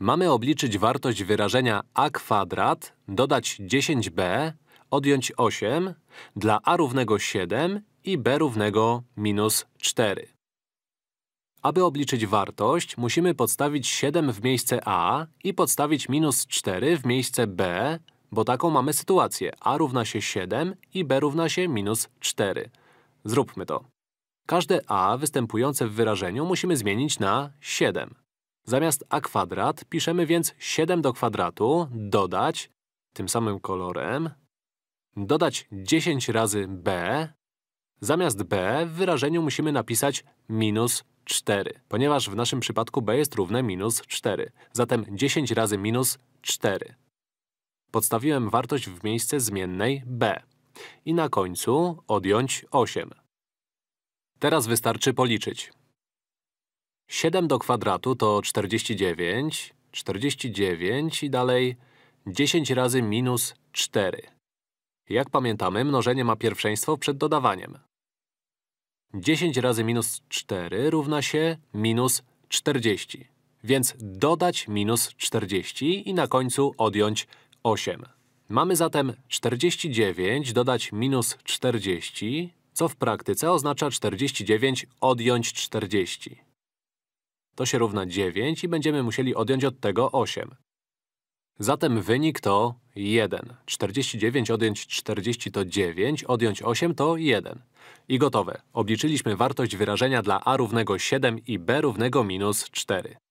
Mamy obliczyć wartość wyrażenia a kwadrat, dodać 10b, odjąć 8 dla a równego 7 i b równego minus 4. Aby obliczyć wartość, musimy podstawić 7 w miejsce a i podstawić minus 4 w miejsce b, bo taką mamy sytuację. a równa się 7 i b równa się minus 4. Zróbmy to. Każde a występujące w wyrażeniu musimy zmienić na 7. Zamiast a kwadrat piszemy więc 7 do kwadratu, dodać, tym samym kolorem, dodać 10 razy b. Zamiast b w wyrażeniu musimy napisać minus 4, ponieważ w naszym przypadku b jest równe minus 4. Zatem 10 razy minus 4. Podstawiłem wartość w miejsce zmiennej b. I na końcu odjąć 8. Teraz wystarczy policzyć. 7 do kwadratu to 49, 49 i dalej 10 razy minus 4. Jak pamiętamy, mnożenie ma pierwszeństwo przed dodawaniem. 10 razy minus 4 równa się minus 40. Więc dodać minus 40 i na końcu odjąć 8. Mamy zatem 49 dodać minus 40, co w praktyce oznacza 49 odjąć 40. To się równa 9 i będziemy musieli odjąć od tego 8. Zatem wynik to 1. 49 odjąć 40 to 9, odjąć 8 to 1. I gotowe. Obliczyliśmy wartość wyrażenia dla a równego 7 i b równego minus 4.